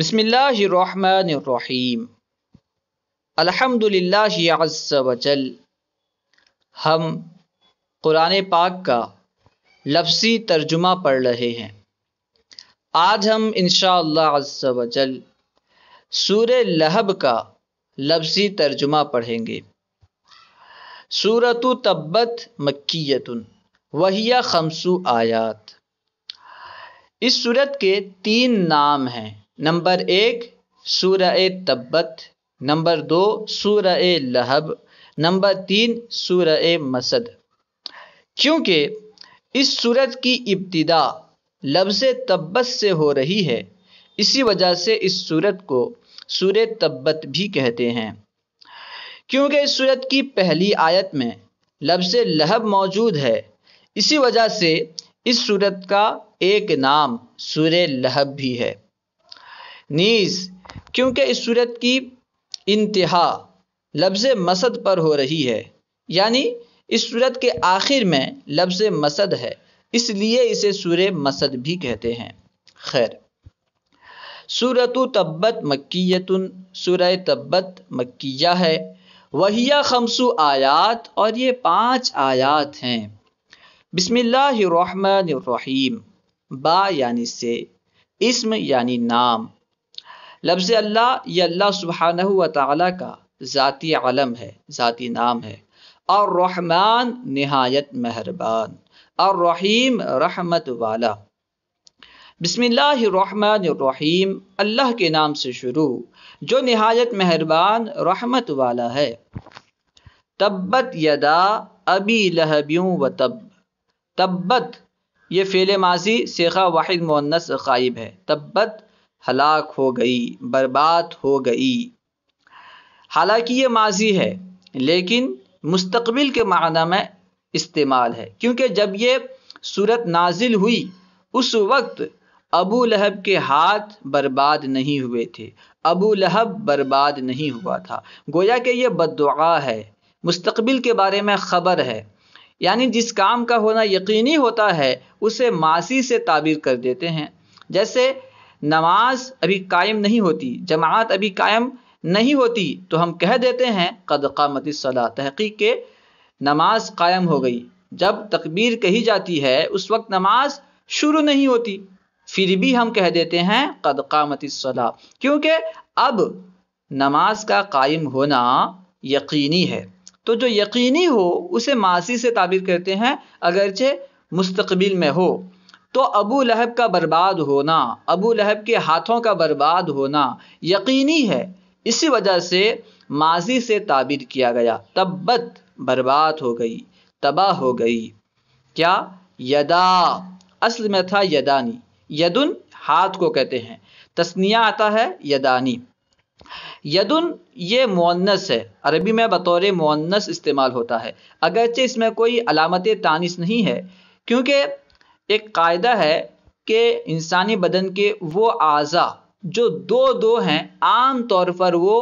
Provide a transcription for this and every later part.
بسم اللہ الرحمن الرحیم الحمد للہ ہم قرآن پاک کا لفظی ترجمہ پڑھ رہے ہیں آج ہم انشاءاللہ عز و جل سور لہب کا لفظی ترجمہ پڑھیں گے سورت و تبت مکیتن وحیہ خمس آیات اس صورت کے تین نام ہیں نمبر ایک سورہ تبت نمبر دو سورہ لہب نمبر تین سورہ مسد کیونکہ اس صورت کی ابتدا لفظ تبت سے ہو رہی ہے اسی وجہ سے اس صورت کو سور تبت بھی کہتے ہیں کیونکہ اس صورت کی پہلی آیت میں لفظ لہب موجود ہے اسی وجہ سے اس صورت کا ایک نام سور لہب بھی ہے نیز کیونکہ اس صورت کی انتہا لفظ مسد پر ہو رہی ہے یعنی اس صورت کے آخر میں لفظ مسد ہے اس لیے اسے سور مسد بھی کہتے ہیں خیر سورت و تبت مکیتن سور تبت مکیہ ہے وہیا خمسو آیات اور یہ پانچ آیات ہیں بسم اللہ الرحمن الرحیم با یعنی سے اسم یعنی نام لفظ اللہ یہ اللہ سبحانہ و تعالیٰ کا ذاتی علم ہے ذاتی نام ہے اور رحمان نہایت مہربان اور رحیم رحمت والا بسم اللہ الرحمن الرحیم اللہ کے نام سے شروع جو نہایت مہربان رحمت والا ہے تبت یدا ابی لہبیوں و تب تبت یہ فعل ماضی سیخہ واحد مونس غائب ہے تبت ہلاک ہو گئی برباد ہو گئی حالانکہ یہ ماضی ہے لیکن مستقبل کے معنی میں استعمال ہے کیونکہ جب یہ صورت نازل ہوئی اس وقت ابو لہب کے ہاتھ برباد نہیں ہوئے تھے ابو لہب برباد نہیں ہوا تھا گویا کہ یہ بدعا ہے مستقبل کے بارے میں خبر ہے یعنی جس کام کا ہونا یقینی ہوتا ہے اسے ماضی سے تعبیر کر دیتے ہیں جیسے نماز ابھی قائم نہیں ہوتی جماعت ابھی قائم نہیں ہوتی تو ہم کہہ دیتے ہیں قد قامت الصلاح تحقیق کے نماز قائم ہو گئی جب تکبیر کہی جاتی ہے اس وقت نماز شروع نہیں ہوتی پھر بھی ہم کہہ دیتے ہیں قد قامت الصلاح کیونکہ اب نماز کا قائم ہونا یقینی ہے تو جو یقینی ہو اسے معاشی سے تعبیر کرتے ہیں اگرچہ مستقبل میں ہو تو ابو لہب کا برباد ہونا ابو لہب کے ہاتھوں کا برباد ہونا یقینی ہے اسی وجہ سے ماضی سے تعبیر کیا گیا تبت برباد ہو گئی تباہ ہو گئی کیا یدا اصل میں تھا یدانی یدن ہاتھ کو کہتے ہیں تسنیہ آتا ہے یدانی یدن یہ معنس ہے عربی میں بطور مونس استعمال ہوتا ہے اگرچہ اس میں کوئی علامت تانس نہیں ہے کیونکہ ایک قاعدہ ہے کہ انسانی بدن کے وہ اعضا جو دو دو ہیں عام طور پر وہ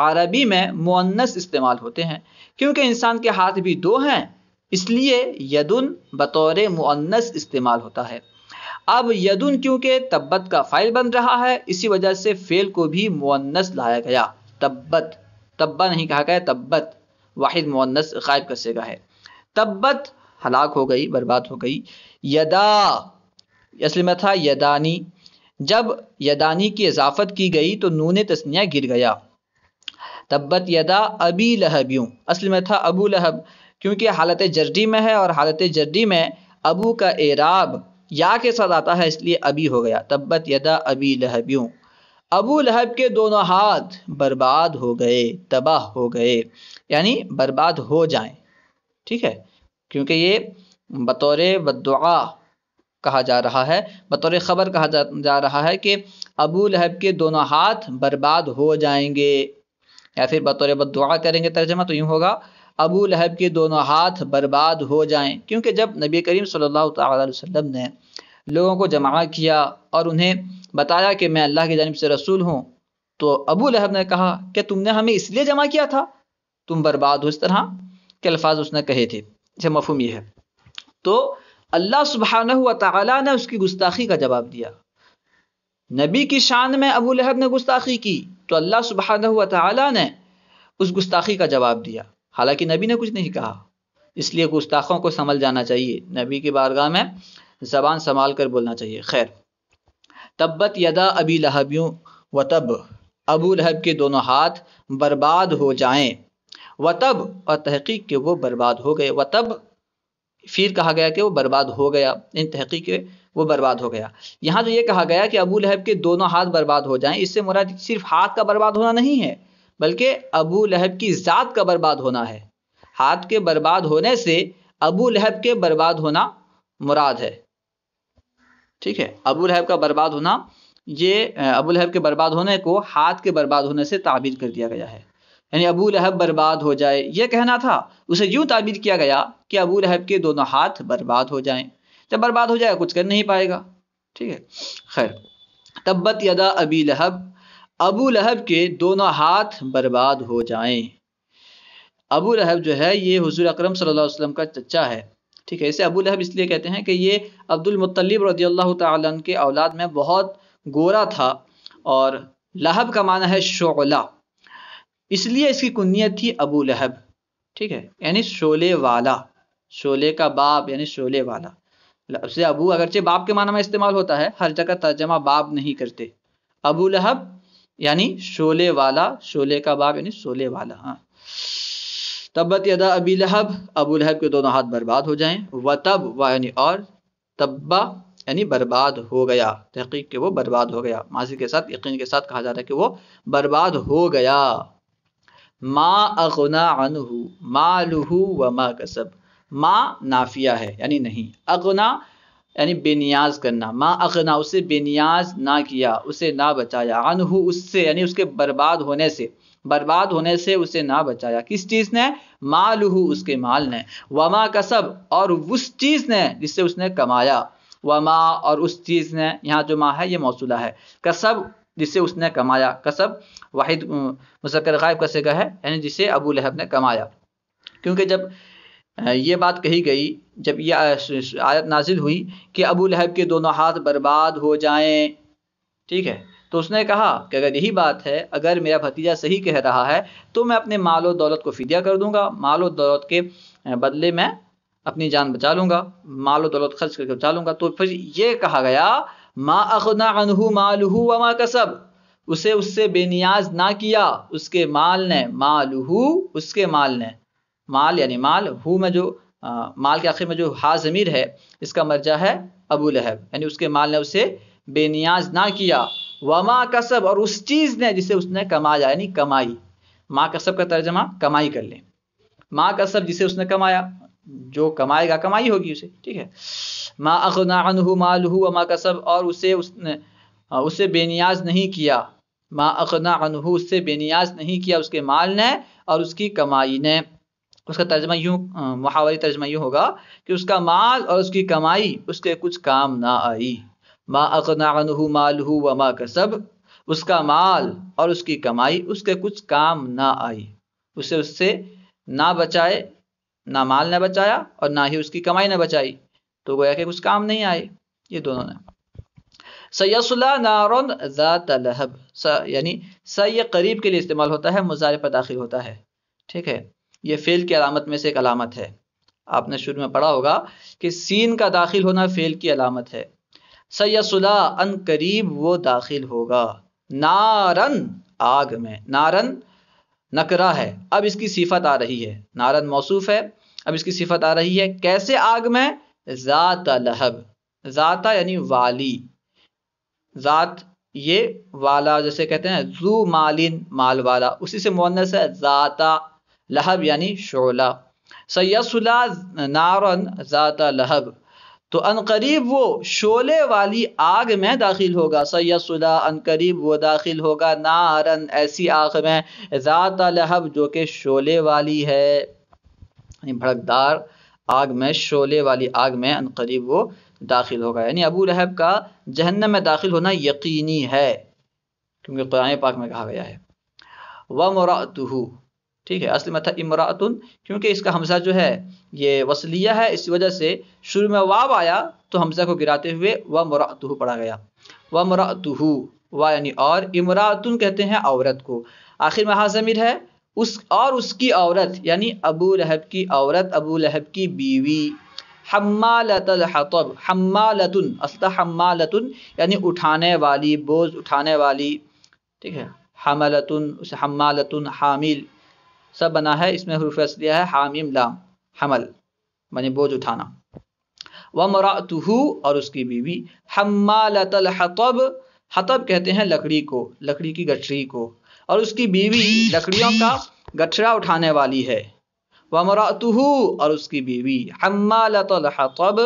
عربی میں مونس استعمال ہوتے ہیں کیونکہ انسان کے ہاتھ بھی دو ہیں اس لیے یدن بطور مونس استعمال ہوتا ہے اب یدن کیونکہ تبت کا فائل بن رہا ہے اسی وجہ سے فعل کو بھی مونس لایا گیا تبت تبا نہیں کہا گیا تبت واحد مونس غائب کر سے گا ہے تبت ہلاک ہو گئی برباد ہو گئی یدا اصل میں تھا یدانی جب یدانی کی اضافت کی گئی تو نون تسنیہ گر گیا تبت یدا ابی لہبیوں ابو لہب کیونکہ حالت جرڈی میں ہے اور حالت جرڈی میں ابو کا اعراب یا کے ساتھ آتا ہے اس لیے ابھی ہو گیا تبت یدا ابی لہبیوں ابو لہب کے دونوں ہاتھ برباد ہو گئے تباہ ہو گئے یعنی برباد ہو جائیں ٹھیک ہے کیونکہ یہ بطور بدعا کہا جا رہا ہے بطور خبر کہا جا جا رہا ہے کہ ابو لہب کے دونوں ہاتھ برباد ہو جائیں گے یا پھر بطور بدعا کریں گے ترجمہ تو یوں ہوگا ابو لہب کے دونوں ہاتھ برباد ہو جائیں کیونکہ جب نبی کریم صلی اللہ تعالی علیہ وسلم نے لوگوں کو جمع کیا اور انہیں بتایا کہ میں اللہ کی جانب سے رسول ہوں تو ابو لہب نے کہا کہ تم نے ہمیں اس لیے جمع کیا تھا تم برباد ہو اس طرح کے الفاظ اس نے کہے تھے مفہوم یہ ہے تو اللہ سبہان تعالیٰ نے اس کی گستاخی کا جواب دیا نبی کی شان میں ابو لہب نے گستاخی کی تو اللہ سبھحانہ تعالیٰ نے اس گستاخی کا جواب دیا حالانکہ نبی نے کچھ نہیں کہا اس لیے گستاخوں کو سنبھل جانا چاہیے نبی کی بارگاہ میں زبان سنبھال کر بولنا چاہیے خیر تبت یدا ابی لہبیوں و تب ابو لہب کے دونوں ہاتھ برباد ہو جائیں وطب تحقیق کے وہ برباد ہو گئے وطب پھر کہا گیا کہ وہ برباد ہو گیا ان تحقیق کے وہ برباد ہو گیا یہاں جو یہ کہا گیا کہ ابو لہب کے دونوں ہاتھ برباد ہو جائیں اس سے مراد صرف ہاتھ کا برباد ہونا نہیں ہے بلکہ ابو لہب کی ذات کا برباد ہونا ہے ہاتھ کے برباد ہونے سے ابو لہب کے برباد ہونا مراد ہے ٹھیک ہے ابو لہب کا برباد ہونا یہ ابو لہب کے برباد ہونے کو ہاتھ کے برباد ہونے سے تعبیر کر دیا گیا ہے یعنی ابو لہب برباد ہو جائے یہ کہنا تھا اسے یوں تعبیر کیا گیا کہ ابو لہب کے دونوں ہاتھ برباد ہو جائیں جب برباد ہو جائے کچھ کر نہیں پائے گا ٹھیک ہے خیر تبت یدا ابی لہب ابو لہب کے دونوں ہاتھ برباد ہو جائیں ابو لہب جو ہے یہ حضور اکرم صلی اللہ علیہ وسلم کا چچا ہے ٹھیک ہے اسے ابو لہب اس لیے کہتے ہیں کہ یہ عبد المطلب رضی اللہ تعالیٰ کے اولاد میں بہت گورا تھا اور لہب کا معنی ہے شعلہ اس لیے اس کی کنیت تھی ابو لہب ٹھیک ہے یعنی شولے والا شولے کا باپ یعنی شولے والا ابو اگرچہ باپ کے معنی میں استعمال ہوتا ہے ہر جگہ ترجمہ باپ نہیں کرتے ابو لہب یعنی شولے والا شولے کا باپ یعنی شولے والا ہاں تبت یدا ابی لہب ابو لہب کے دونوں ہاتھ برباد ہو جائیں و تب و یعنی اور تبا یعنی برباد ہو گیا تحقیق کہ وہ برباد ہو گیا ماضی کے ساتھ یقین کے ساتھ کہا جاتا ہے کہ وہ برباد ہو گیا ما اغنا عنہ ما لہو ما کسب ما نافیہ ہے یعنی نہیں اغنا یعنی بے نیاز کرنا ما اغنا اسے بے نیاز نہ کیا اسے نہ بچایا عنہ اس سے یعنی اس کے برباد ہونے سے برباد ہونے سے اسے نہ بچایا کس چیز نے ما لہو اس کے مال نے وما کسب اور اس چیز نے جس سے اس نے کمایا و اور اس چیز نے یہاں جو ماں ہے یہ موصولہ ہے کسب جسے اس نے کمایا کسب واحد مذکر غائب کسے کا ہے یعنی جسے ابو لہب نے کمایا کیونکہ جب یہ بات کہی گئی جب یہ آیت نازل ہوئی کہ ابو لہب کے دونوں ہاتھ برباد ہو جائیں ٹھیک ہے تو اس نے کہا کہ اگر یہی بات ہے اگر میرا بھتیجا صحیح کہہ رہا ہے تو میں اپنے مال و دولت کو فدیہ کر دوں گا مال و دولت کے بدلے میں اپنی جان بچا لوں گا مال و دولت خرچ کر کے بچا لوں گا تو پھر یہ کہا گیا ما ماں مالہ وما کسب اسے اس سے بے نیاز نہ کیا اس کے مال نے مالو اس کے مال نے مال یعنی مال ہو میں جو مال کے آخر میں جو ضمیر ہے اس کا مرجع ہے ابو لہب یعنی اس کے مال نے اسے بے نیاز نہ کیا وما کسب اور اس چیز نے جسے اس نے کمایا یعنی کمائی ما کسب کا ترجمہ کمائی کر لیں ما کسب جسے اس نے کمایا جو کمائے گا کمائی ہوگی اسے ٹھیک ہے ما اغنا عنہ مالہ وما کسب اور اسے اس نے ہاں، اسے بے نیاز نہیں کیا ما اغنا عنہ اس سے بے نیاز نہیں کیا اس کے مال نے اور اس کی کمائی نے اس کا ترجمہ یوں محاوری ترجمہ یوں ہوگا کہ اس کا مال اور اس کی کمائی اس کے کچھ کام نہ آئی ما اغنا عنہ مالہ وما کسب اس کا مال اور اس کی کمائی اس کے کچھ کام نہ آئی اسے اس سے نہ بچائے نہ مال نہ بچایا اور نہ ہی اس کی کمائی نہ بچائی تو گویا کہ کچھ کام نہیں آئے یہ دونوں نے نارون ذات لہب یعنی سی قریب کے لیے استعمال ہوتا ہے مزاح پر داخل ہوتا ہے ٹھیک ہے یہ فیل کی علامت میں سے ایک علامت ہے آپ نے شروع میں پڑھا ہوگا کہ سین کا داخل ہونا فیل کی علامت ہے سیسلا ان قریب وہ داخل ہوگا نارن آگ میں نارن نکرا ہے اب اس کی صفت آ رہی ہے نارن موصوف ہے اب اس کی صفت آ رہی ہے کیسے آگ میں ذات لہب ذاتا یعنی والی ذات یہ والا جیسے کہتے ہیں زو مالین مال والا اسی سے مونس ہے ذاتا لہب یعنی شعلہ سیس اللہ نارن ذاتا لہب تو انقریب وہ شعلے والی آگ میں داخل ہوگا سیس اللہ انقریب وہ داخل ہوگا نارن ایسی آگ میں ذات لہب جو کہ شعلے والی ہے یعنی بھڑکدار دار آگ میں شعلے والی آگ میں عنقریب وہ داخل ہوگا یعنی ابو لہب کا جہنم میں داخل ہونا یقینی ہے کیونکہ قرآن پاک میں کہا گیا ہے و ٹھیک ہے اصل میں امراۃن کیونکہ اس کا حمزہ جو ہے یہ وصلیہ ہے اس وجہ سے شروع میں واب آیا تو حمزہ کو گراتے ہوئے و مرات پڑھا گیا و مرات ہو یعنی اور امراۃن کہتے ہیں عورت کو آخر میں ماضمیر ہے اور اس کی عورت یعنی ابو لہب کی عورت ابو لہب کی بیوی حمالت الحطب حمالتن استحمالتن اسلح یعنی اٹھانے والی بوجھ اٹھانے والی ٹھیک ہے حملتن اسے حمالتن حامل سب بنا ہے اس میں حروف لیا ہے حامیم لام حمل یعنی بوجھ اٹھانا ومرا اور اس کی بیوی حمالت الحطب حطب کہتے ہیں لکڑی کو لکڑی کی گٹھڑی کو اور اس کی بیوی لکڑیوں کا گٹھرا اٹھانے والی ہے و اور اس کی بیوی ہما الحطب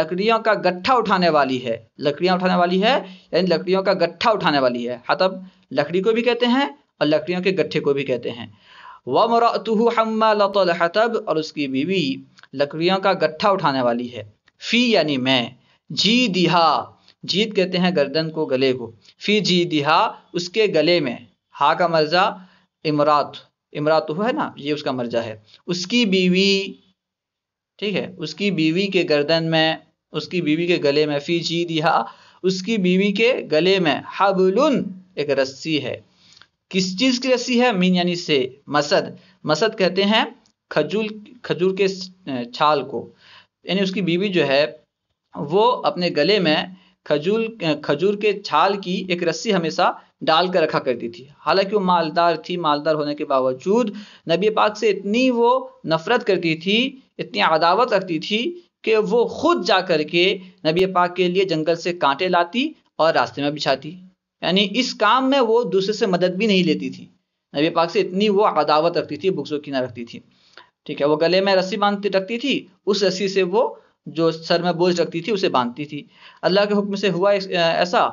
لکڑیوں کا گٹھا اٹھانے والی ہے لکڑیاں اٹھانے والی ہے یعنی لکڑیوں کا گٹھا اٹھانے والی ہے حطب لکڑی کو بھی کہتے ہیں اور لکڑیوں کے گٹھے کو بھی کہتے ہیں و مرات ہو اور اس کی بیوی لکڑیوں کا گٹھا اٹھانے والی ہے فی یعنی میں جی دیہا جیت کہتے ہیں گردن کو گلے کو فی جی دیہا اس کے گلے میں ہا کا مرجع امرات امرات ہے نا یہ اس کا مرجع ہے اس کی بیوی ٹھیک ہے اس کی بیوی کے گردن میں اس کی بیوی کے گلے میں فی جی دیا اس کی بیوی کے گلے میں حبل ایک رسی ہے کس چیز کی رسی ہے مین یعنی سے مسد مسد کہتے ہیں کھجول کھجور کے چھال کو یعنی اس کی بیوی جو ہے وہ اپنے گلے میں کھجور کھجور کے چھال کی ایک رسی ہمیشہ ڈال کر رکھا کرتی تھی حالانکہ وہ مالدار تھی مالدار ہونے کے باوجود نبی پاک سے اتنی وہ نفرت کرتی تھی اتنی عداوت رکھتی تھی کہ وہ خود جا کر کے نبی پاک کے لیے جنگل سے کانٹے لاتی اور راستے میں بچھاتی یعنی اس کام میں وہ دوسرے سے مدد بھی نہیں لیتی تھی نبی پاک سے اتنی وہ عداوت رکھتی تھی بکسو کی نہ رکھتی تھی ٹھیک ہے وہ گلے میں رسی باندھتی رکھتی تھی اس رسی سے وہ جو سر میں بوجھ رکھتی تھی اسے باندھتی تھی اللہ کے حکم سے ہوا ایسا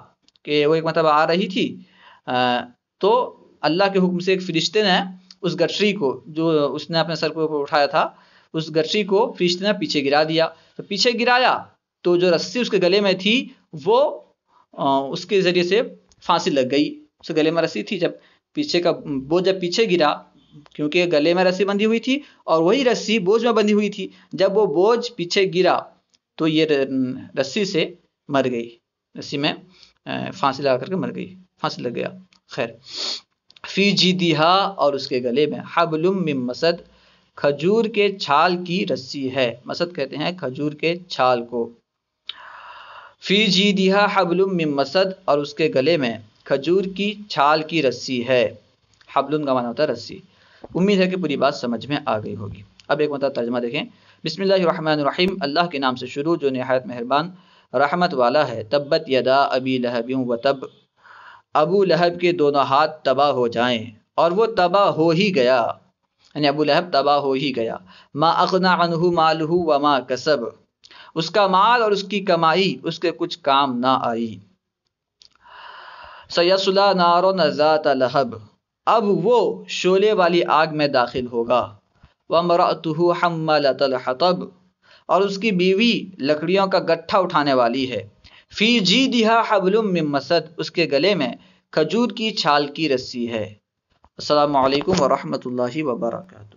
کہ وہ ایک مطلب آ رہی تھی تو اللہ کے حکم سے ایک فرشتے نے اس گٹری کو جو اس نے اپنے سر کو اٹھایا تھا اس گٹری کو فرشتے نے پیچھے گرا دیا تو پیچھے گرایا تو جو رسی اس کے گلے میں تھی وہ اس کے ذریعے سے پھانسی لگ گئی اس کے گلے میں رسی تھی جب پیچھے کا بوجھ جب پیچھے گرا کیونکہ گلے میں رسی بندھی ہوئی تھی اور وہی رسی بوجھ میں بندھی ہوئی تھی جب وہ بوجھ پیچھے گرا تو یہ رسی سے مر گئی رسی میں پھانسی لگا کر کے مر گئی پھانسی لگ گیا خیر فی جی دیہا اور اس کے گلے میں من مسد کھجور کے چھال کی رسی ہے مسد کہتے ہیں کھجور کے چھال کو فی جی دیہا حبل من مسد اور اس کے گلے میں کھجور کی چھال کی رسی ہے حبل کا معنی ہوتا ہے رسی امید ہے کہ پوری بات سمجھ میں آ گئی ہوگی اب ایک مطلب ترجمہ دیکھیں بسم اللہ الرحمن الرحیم اللہ کے نام سے شروع جو نہایت مہربان رحمت والا ہے تبت یدا ابی لہب کے دونوں ہاتھ تباہ ہو جائیں اور وہ تباہ ہو ہی گیا یعنی ابو لہب تباہ ہو ہی گیا ما مالہ و ما کسب اس کا مال اور اس کی کمائی اس کے کچھ کام نہ آئی سید نارو لہب اب وہ شولے والی آگ میں داخل ہوگا مرتھب اور اس کی بیوی لکڑیوں کا گٹھا اٹھانے والی ہے فی جی دیہا حبل من مسد اس کے گلے میں کھجور کی چھال کی رسی ہے السلام علیکم ورحمۃ اللہ وبرکاتہ